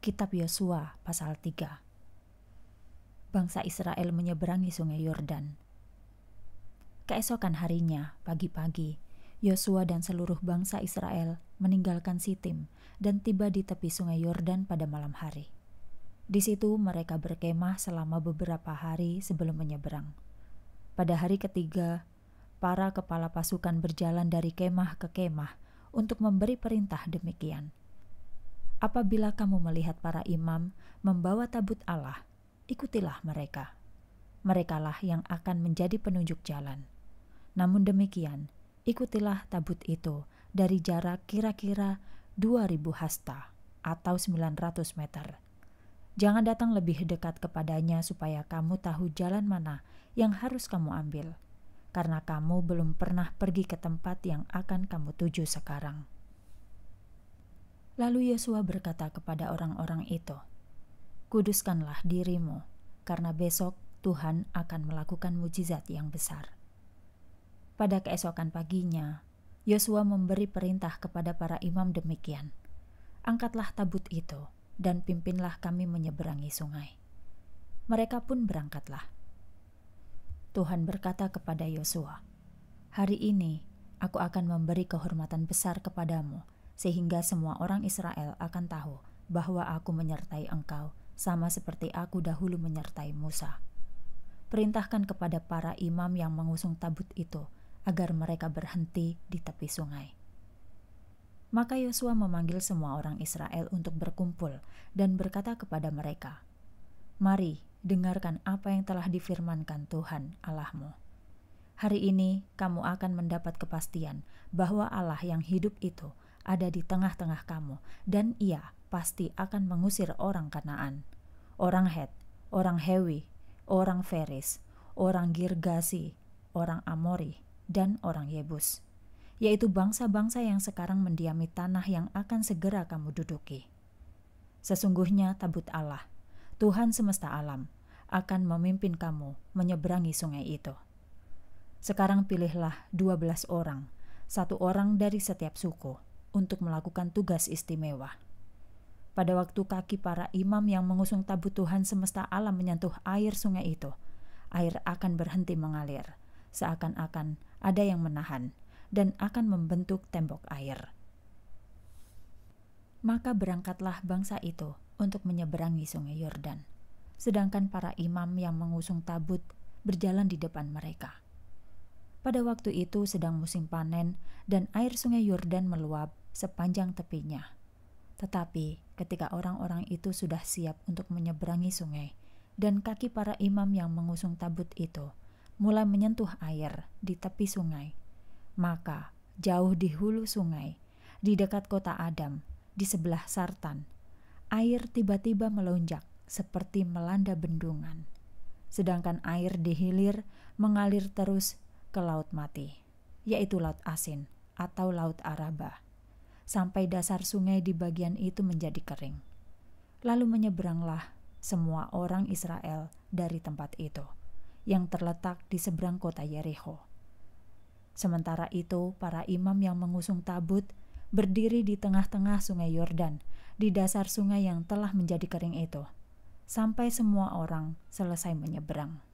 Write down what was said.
Kitab Yosua pasal 3. Bangsa Israel menyeberangi Sungai Yordan. Keesokan harinya, pagi-pagi, Yosua dan seluruh bangsa Israel meninggalkan Sitim dan tiba di tepi Sungai Yordan pada malam hari. Di situ mereka berkemah selama beberapa hari sebelum menyeberang. Pada hari ketiga, para kepala pasukan berjalan dari kemah ke kemah untuk memberi perintah demikian apabila kamu melihat para imam membawa tabut Allah, ikutilah mereka. Merekalah yang akan menjadi penunjuk jalan. Namun demikian, ikutilah tabut itu dari jarak kira-kira 2000 hasta atau 900 meter. Jangan datang lebih dekat kepadanya supaya kamu tahu jalan mana yang harus kamu ambil, karena kamu belum pernah pergi ke tempat yang akan kamu tuju sekarang. Lalu Yosua berkata kepada orang-orang itu, "Kuduskanlah dirimu, karena besok Tuhan akan melakukan mujizat yang besar." Pada keesokan paginya, Yosua memberi perintah kepada para imam demikian: "Angkatlah tabut itu dan pimpinlah kami menyeberangi sungai." Mereka pun berangkatlah. Tuhan berkata kepada Yosua, "Hari ini aku akan memberi kehormatan besar kepadamu." sehingga semua orang Israel akan tahu bahwa aku menyertai engkau, sama seperti aku dahulu menyertai Musa. Perintahkan kepada para imam yang mengusung tabut itu agar mereka berhenti di tepi sungai. Maka Yosua memanggil semua orang Israel untuk berkumpul dan berkata kepada mereka, "Mari, dengarkan apa yang telah difirmankan Tuhan Allahmu." Hari ini kamu akan mendapat kepastian bahwa Allah yang hidup itu ada di tengah-tengah kamu, dan ia pasti akan mengusir orang Kanaan, orang Het, orang Hewi, orang Feris, orang Girgasi, orang Amori, dan orang Yebus, yaitu bangsa-bangsa yang sekarang mendiami tanah yang akan segera kamu duduki. Sesungguhnya tabut Allah, Tuhan semesta alam, akan memimpin kamu menyeberangi sungai itu. Sekarang pilihlah dua belas orang, satu orang dari setiap suku, untuk melakukan tugas istimewa. Pada waktu kaki para imam yang mengusung tabut Tuhan semesta alam menyentuh air sungai itu, air akan berhenti mengalir. Seakan-akan ada yang menahan dan akan membentuk tembok air. Maka berangkatlah bangsa itu untuk menyeberangi sungai Yordan, sedangkan para imam yang mengusung tabut berjalan di depan mereka. Pada waktu itu sedang musim panen dan air sungai Yordan meluap sepanjang tepinya. Tetapi ketika orang-orang itu sudah siap untuk menyeberangi sungai, dan kaki para imam yang mengusung tabut itu mulai menyentuh air di tepi sungai, maka jauh di hulu sungai, di dekat kota Adam, di sebelah Sartan, air tiba-tiba melonjak seperti melanda bendungan, sedangkan air di hilir mengalir terus ke Laut Mati, yaitu Laut Asin atau Laut Araba sampai dasar sungai di bagian itu menjadi kering. Lalu menyeberanglah semua orang Israel dari tempat itu, yang terletak di seberang kota Yeriko. Sementara itu, para imam yang mengusung tabut berdiri di tengah-tengah sungai Yordan, di dasar sungai yang telah menjadi kering itu, sampai semua orang selesai menyeberang.